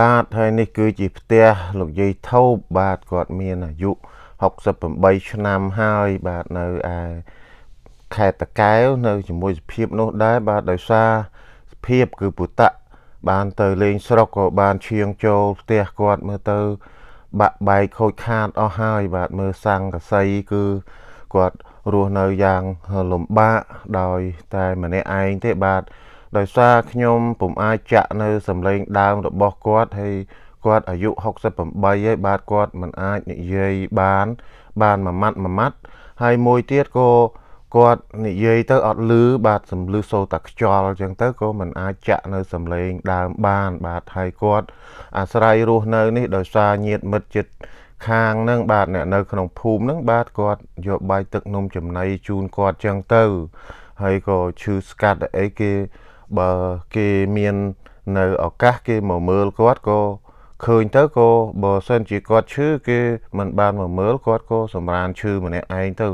បាទហើយនេះគឺជាផ្ទះលោកយាយថោបបាទគាត់មានអាយុ68ឆ្នាំហើយបាទនៅឯខេត្តតកែវនៅជាមួយសភាពនោះដែរបាទដោយសារសភាពគឺពុតៈបានទៅលេងស្រុកក៏បានឈៀងចូលផ្ទះគាត់មើលទៅ បាក់បែកខូចខាតអស់ហើយ បាទមើលសង្កសីគឺគាត់រស់នៅយ៉ាងលំបាកដោយតែម្នាក់ឯងទេបាទដោយសារខ្ញុំពុំអាចចាក់នៅសម្លេងដើមរបស់គាត់ហើយគាត់អាយុ68ហើយបាទគាត់មិនអាចនិយាយបាន បានមួយម៉ាត់មួយម៉ាត់ហើយមួយទៀតក៏គាត់និយាយទៅអត់លឺបាទសំលឺសូរតែខ្យល់អញ្ចឹងទៅក៏មិនអាចចាក់នៅសំឡេងដើមបាន បាទហើយគាត់អាស្រ័យរស់នៅនេះដោយសារញាតិមិត្តជិតខាងហ្នឹងបាទអ្នកនៅក្នុងភូមិហ្នឹងបាទគាត់យកបាយទឹកនំចំណីជូនគាត់អញ្ចឹងទៅហើយក៏ឈឺស្កាត់អីគេបើគេមាននៅឱកាសគេមកមើលគាត់ក៏ឃើញទៅក៏បើសិនជាគាត់ឈឺគេមិនបានមកមើលគាត់ក៏សម្រានឈឺម្នាក់ឯងទៅ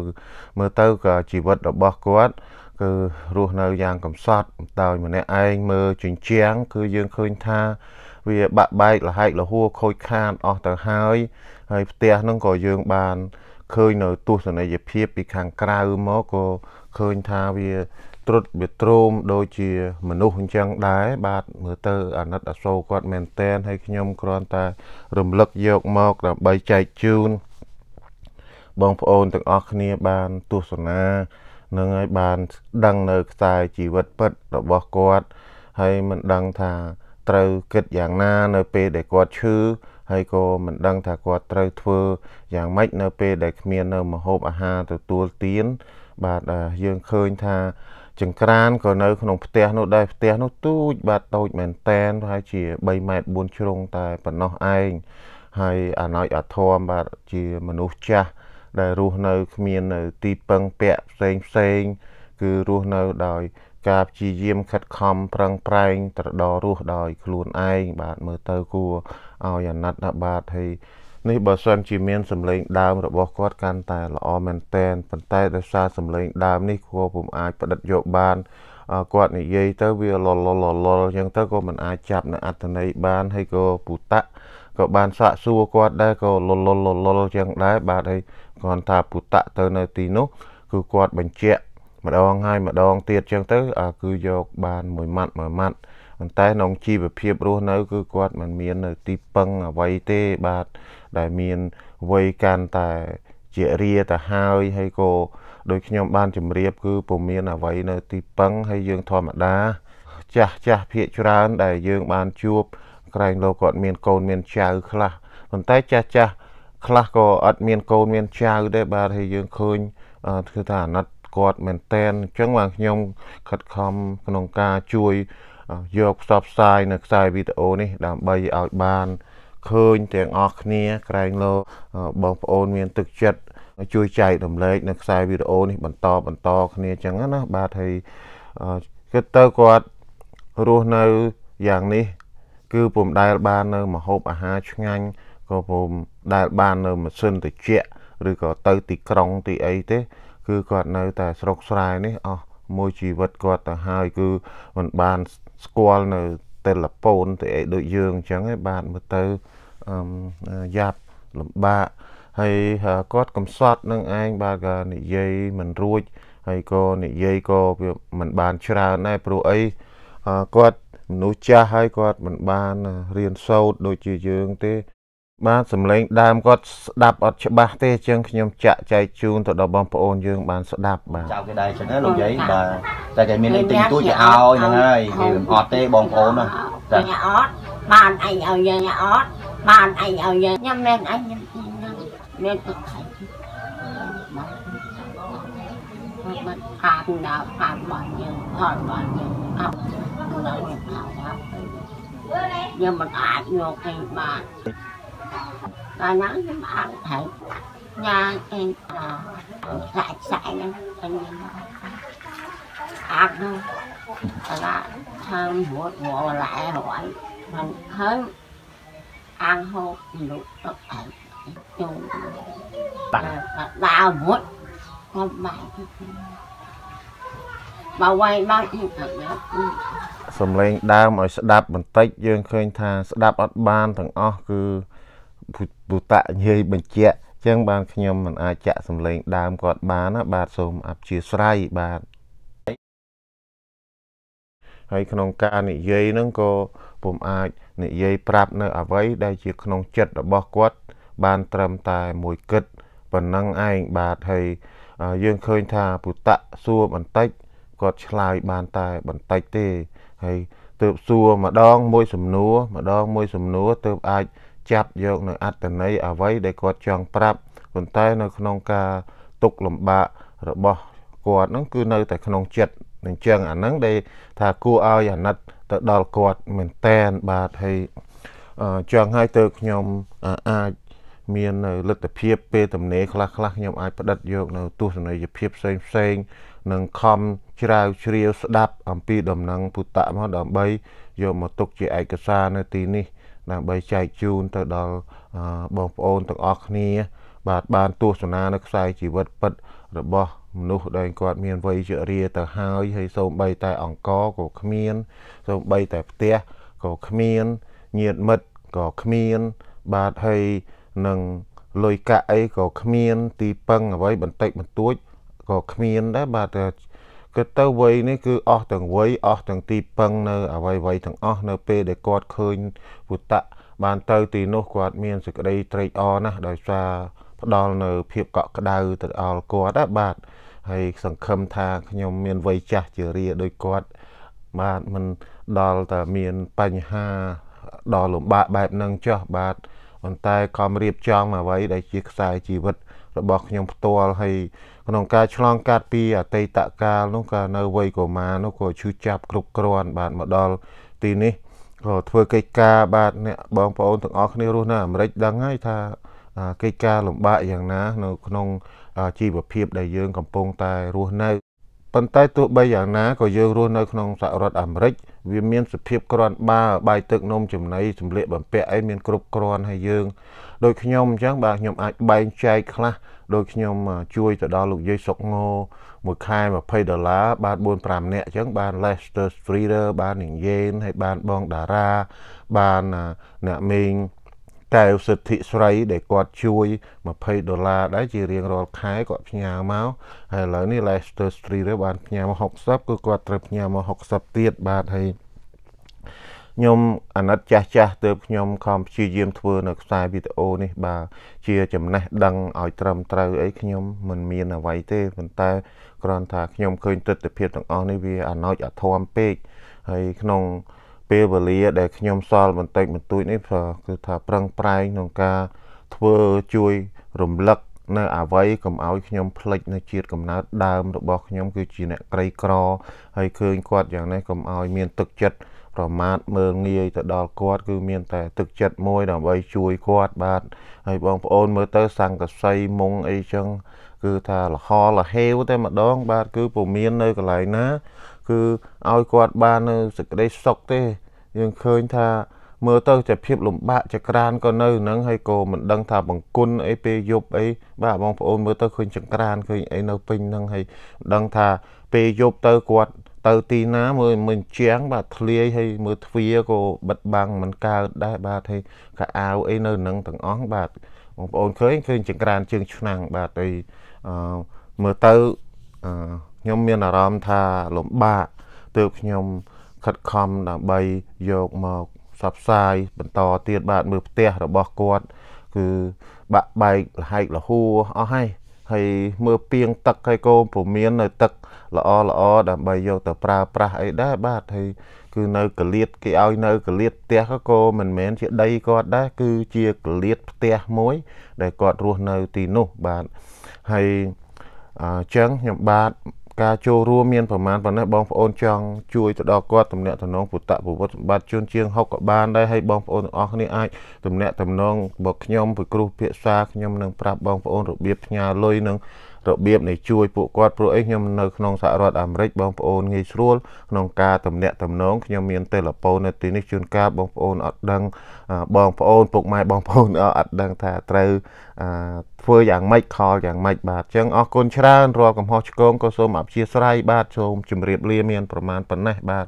មើលទៅក៏ជីវិតរបស់គាត់គឺរស់នៅយ៉ាងកំសត់ដោយម្នាក់ឯងមើលចិញ្ចៀងគឺយើងឃើញថា វា បាក់បែកលហែកលហួខូចខាតអស់ទៅហើយហើយផ្ទះហ្នឹងក៏យើងបានឃើញនៅទស្សនីយភាពពីខាងក្រៅមកក៏ឃើញថាវាត្រុតវាទ្រោមដូចជា មនុស្សអញ្ចឹងដែរបាទមើលទៅអាណិតអាសូរគាត់មែនតែនហើយខ្ញុំគ្រាន់តែរំលឹកយកមកដើម្បីចែកជូនបងប្អូនទាំងអស់គ្នាបានទស្សនានឹងឲ្យបានដឹងនៅខ្សែជីវិតពិតរបស់គាត់ហើយមិនដឹងថាត្រូវគិតយ៉ាងណានៅពេលដែលគាត់ឈឺហើយក៏មិនដឹងថាគាត់ត្រូវធ្វើយ៉ាងម៉េចនៅពេលដែលគ្មាននៅម្ហូបអាហារទទួលទានបាទយើងឃើញថាចង្ក្រានក៏នៅក្នុងផ្ទះនោះដែរផ្ទះនោះទូចបាទតូចមែនតែនប្រហែលជា3ម៉ែត្រ4ជ្រុងតែប៉ុណ្ណោះឯងហើយអណោចអធមបាទជាមនុស្សចាស់ដែលរស់នៅគ្មាននៅ ទីពឹងពាក់ផ្សេងផ្សេងគឺរស់នៅដោយការព្យាយាមខិតខំប្រឹងប្រែងត្រដររស់ដោយខ្លួនឯងបាទមើលទៅគួរឲ្យអាណិតណាស់បាទហើយនេះបើសិនជាមានសម្លេងដើមរបស់គាត់កាន់តែល្អមែនតែនប៉ុន្តែដោយសារសម្លេងដើមនេះគាត់ពុំអាចផ្តិតយកបានគាត់និយាយទៅវាលលលលអញ្ចឹងទៅក៏មិនអាចចាប់នៅអត្តន័យបានហើយក៏ពុតៈក៏បានសាក់សួរគាត់ដែរក៏លលលលលអញ្ចឹងដែរបាទហើយគាត់ថាពុតៈទៅនៅទីនោះគឺគាត់បញ្ជាក់ម្ដងហើយម្ដងទៀតអញ្ចឹងទៅគឺយកបានមួយម៉ាត់មួយម៉ាត់ប៉ុន្តែក្នុងជីវភាពរស់នៅគឺគាត់មិនមាននៅទីពឹងអ្វីទេបាទដែលមានវ័យកាន់តែជារាទៅហើយហើយក៏ដោយខ្ញុំបានជម្រាប គឺពុំមានអ្វីនៅ ទីពឹងហើយយើងធម្មតាចាស់ចាស់ភាកច្រើន ដែលយើងបានជួប ក្រែងលោកគាត់មានកូនមានចៅ ខ្លះប៉ុន្តែចាស់ចាស់ខ្លះក៏អត់មានកូនមានចៅដែរបាទហើយយើងឃើញគឺថាអាណិតគាត់មែនតែនអញ្ចឹងបាទខ្ញុំខិតខំ ក្នុងការជួយ យកផ្សព្វផ្សាយនៅខ្សែវីដេអូនេះ ដើម្បីឲ្យបានឃើញទាំងអស់គ្នាក្រែងលោបងប្អូនមានទឹកចិត្តជួយចែករំលែកនៅខ្សែវីដេអូនេះបន្តបន្តគ្នាចឹងណាបាទហើយគិតទៅគាត់រស់នៅយ៉ាងនេះ គឺពុំដែលបាននៅ មហូបអាហារឆ្ងាញ់ក៏ពុំដែលបាននៅម៉ាស៊ីនត្រជាក់ឬក៏ទៅទីក្រុង ទីអីទេគឺគាត់នៅតែស្រុកស្រែនេះអស់មួយជីវិតគាត់ទៅហើយគឺមិនបានស្គាល់នៅទិលពូនទៅអីដូចយើងអញ្ចឹងឯងបាទមើលទៅយ៉ាប់លំបាកហើយគាត់កំសត់នឹងឯងបាទក៏និយាយមិនរួចហើយក៏និយាយក៏វាមិនបានច្រើនដែរព្រោះអីគាត់មនុស្សចាស់ហើយគាត់មិនបានរៀនសូត្រដូចជាយើងទេបាទសំឡេងដើមគាត់ស្ដាប់អត់ច្បាស់ទេជាងខ្ញុំចាក់ចែកជូនទៅដល់បងប្អូនយើង បានស្ដាប់បាទចៅគេដែរចឹងណាលោកយាយបាទតែគេមានលេខទិញទួចឲ្យហ្នឹងហើយវាអត់ទេបងប្អូនណាតែអត់បានអញឲ្យយើងអត់បានអញឲ្យយើងខ្ញុំមានអញខ្ញុំមានទុកហើយមកខាងដល់ខាងបងយើងអត់បងយើងអត់ខ្ញុំមិនអាចយកគេបានអាហ្នឹងខ្ញុំអត់ហើយញ៉ាំអីអត់ខ្លាចខ្សែហ្នឹងអញអាក់នោះអាឡាហើមរួតវល់ឡែរួយមិនហើមអាងហូបលុបទឹកហើយចូលបាក់ដើររួតខ្ញុំបាក់បើវាយបាក់ខ្ញុំអត់សំឡេងដើមឲ្យស្ដាប់បន្តិចយើងឃើញថាស្ដាប់អត់បានទាំងអស់គឺពុតៈនិយាយបញ្ជាក់ចឹងបានខ្ញុំមិនអាចចាក់សម្លេង ដើមគាត់បានណាបាទសូមអព្យាស្រ័យបាទហើយក្នុងការនិយាយហ្នឹងក៏ពុំអាចនិយាយប្រាប់នៅ អ្វីដែលជាក្នុងចិត្តរបស់គាត់ បាន ត្រឹមតែមួយគិតប៉ុណ្ណឹងឯងបាទហើយយើងឃើញថាពុតៈសួរបន្តិចគាត់ឆ្លើយបានតែបន្តិចទេ ហើយទើបសួរម្ដងមួយសំណួរ ម្ដង មួយសំណួរទើបអាចចាត់យកនៅអត្តន័យអ្វីដែលគាត់ចង់ប្រាប់ប៉ុន្តែ នៅក្នុងការទុកលំបាករបស់គាត់ហ្នឹងគឺនៅតែក្នុងចិត្តអញ្ចឹងអាហ្នឹងដែលថាគួរឲ្យអាណិត ទៅដល់គាត់មែនតែនបាទហើយចង់ឲ្យទៅខ្ញុំអាចមានលទ្ធភាពពេលទំនេរខ្លះខ្លះខ្ញុំអាចផ្ដិតយក នៅទស្សនីយភាពផ្សេងផ្សេងនិងខំជ្រាវជ្រាវស្ដាប់ អំពីដំណឹងពុតៈមកដើម្បីយកមកទុក ជាឯកសារនៅទីនេះដើម្បីចែកជូនទៅដល់បងប្អូនទាំងអស់គ្នា បាទបានទស្សនានៅខ្សែជីវិតពិត របស់មនុស្សដែលគាត់មានវ័យជរាទៅហើយហើយសូម្បីតែអង្គក៏គ្មានសូម្បីតែផ្ទះក៏គ្មានញាតិមិត្តក៏គ្មាន បាទហើយនឹងលុយកាក់អីក៏គ្មាន ទីពឹងអ្វីបន្តិចបន្តួចក៏គ្មានដែរបាទគិតទៅវ័យនេះគឺអស់ទាំងវ័យអស់ទាំងទីពឹងនៅអវ័យវ័យទាំងអស់នៅពេលដែលគាត់ឃើញពុតៈបានទៅទីនោះគាត់មានសេចក្តីត្រេកអរណាស់ដោយសារផ្ដល់នៅភាពកក់ក្ដៅទៅដល់គាត់ណាបាទហើយសង្ឃឹមថាខ្ញុំមានវ័យចាស់ជារាដោយគាត់បាទមិនដល់តែមានបញ្ហាដល់លំបាកបែបហ្នឹងចុះបាទប៉ុន្តែក៏រៀបចំអ្វីដែលជាខ្សែជីវិតរបស់ខ្ញុំផ្ទាល់ហើយក្នុងការឆ្លងកាត់ពីអតីតកាលនោះក៏នៅវ័យកុមារនោះក៏ឈឺចាប់គ្រប់គ្រាន់បាទមកដល់ទីនេះក៏ធ្វើកិច្ចការបាទអ្នកបងប្អូនទាំងអស់គ្នារស់នៅអាមេរិកដឹងហើយថាកិច្ចការលំបាកយ៉ាងណា នៅ ក្នុងជីវភាព ដែលយើង កំពុងតែរស់នៅប៉ុន្តែទោះបីយ៉ាងណាក៏យើងរស់នៅក្នុងសហរដ្ឋអាមេរិកវាមានសភាពក្រាន់បាបាយទឹកនំចំណីសម្លៀកបំពាក់អីមានគ្រប់គ្រាន់ហើយយើងដូចខ្ញុំអញ្ចឹងបាទខ្ញុំអាចបែងចែកខ្លះដូចខ្ញុំជួយទៅដល់លោកយាយសុកងោមួយខែ20ដុល្លារបាន4 5នាក់អញ្ចឹងបាន Lester Streeter បាននាងយេនហើយបានបងតារាបានអ្នកមីងកែវសិទ្ធិស្រី ដែលគាត់ជួយ20ដុល្លារដែរជារៀងរាល់ខែគាត់ផ្ញើមកហើយឥឡូវនេះ Leicester Street ទៅបានផ្ញើមក60គឺគាត់ត្រូវផ្ញើមក60ទៀតបាទហើយខ្ញុំអាណិតចាស់ចាស់ទើបខ្ញុំខំព្យាយាមធ្វើ នៅខ្សែវីដេអូនេះបាទជាចំណេះដឹងឲ្យត្រឹមត្រូវអីខ្ញុំមិនមានអ្វីទេប៉ុន្តែគ្រាន់ថាខ្ញុំឃើញទស្សនវិជ្ជាទាំងអស់នេះវាអណោចអធមពេកហើយក្នុងពេលវេលាដែលខ្ញុំសល់បន្តិចបន្តួចនេះគឺថាប្រឹងប្រែងក្នុងការធ្វើជួយរំលឹកនៅអវ័យកុំឲ្យខ្ញុំភ្លេចនៅជាតិកំណើតដើមរបស់ខ្ញុំគឺជាអ្នកក្រីក្រហើយឃើញគាត់យ៉ាងនេះកុំឲ្យមាន ទឹកចិត្តប្រមាថមើលងាយទៅដល់គាត់គឺមាន តែទឹកចិត្តមួយដើម្បីជួយគាត់បាទហើយបងប្អូនមើលទៅសង្កសីមុងអីចឹងគឺថាលហលហេវតែម្ដងបាទគឺពុំមាននៅកន្លែងណាគឺឲ្យគាត់បាននៅសេចក្តីសុខទេយើងឃើញថាមើលទៅតែភាពលំបាកចក្រានក៏នៅនឹងហើយក៏មិនដឹង ថាបង្គន់អីពេលយប់អីបាទបងប្អូនមើលទៅឃើញចក្រានឃើញអីនៅពេញនឹងហើយដឹងថាពេលយប់ទៅគាត់ទៅទីណាមើលមិនជាងបាទធ្លាយហើយមើលទ្វារក៏បិទបាំងមិនកើតដែរបាទហើយកៅអាវអីនៅនឹងទាំងអស់បាទបងប្អូនឃើញឃើញចក្រានជើងឆ្នាំងបាទហើយអឺមើលទៅអឺខ្ញុំមានអារម្មណ៍ថាលំបាកទើបខ្ញុំខិតខំដើម្បីយកមកផ្សព្វផ្សាយបន្តទៀតបាទមើលផ្ទះរបស់គាត់គឺបាក់បែកលហែកលហួរអស់ហើយហើយមើលពីងទឹកហើយកូនពុំមាននៅទឹកល្អល្អដើម្បីយកទៅប្រើប្រាស់អីដែរបាទហើយគឺនៅកលៀតគេឲ្យ នៅកលៀតផ្ទះក៏មិនមែនជាដីគាត់ដែរគឺជាកលៀតផ្ទះមួយ ដែលគាត់រស់នៅទីនោះបាទហើយអញ្ចឹងខ្ញុំបាទការចូលរួមមានប្រមាណប៉ុណ្ណេះបងប្អូនចង់ជួយទៅដល់គាត់តំណាក់តំណងពុតពវត្តសម្បត្តិជួនជាង60ក៏បានដែរហើយបងប្អូនទាំងអស់គ្នាអាចតំណាក់តំណងរបស់ខ្ញុំពីគ្រូភាសាខ្ញុំនឹងប្រាប់បងប្អូនរបៀបផ្ញើលុយនឹងរបៀបនៃជួយពួកគាត់ព្រោះអីខ្ញុំនៅក្នុងសហរដ្ឋអាមេរិកបងប្អូនងាយស្រួល ក្នុងការទំនាក់ទំនងខ្ញុំមានទូរស័ព្ទនៅទីនេះជួនកាលបងប្អូនអត់ដឹងបងប្អូនពុកម៉ែបងប្អូនអត់ដឹងថាត្រូវធ្វើយ៉ាងម៉េចខលយ៉ាងម៉េចបាទអញ្ចឹងអរគុណច្រើនរាល់កំហុសឆ្គងក៏សូមអព្យាស្រ័យបាទសូមជម្រាបលាមានប្រមាណប៉ុណ្ណេះបាទ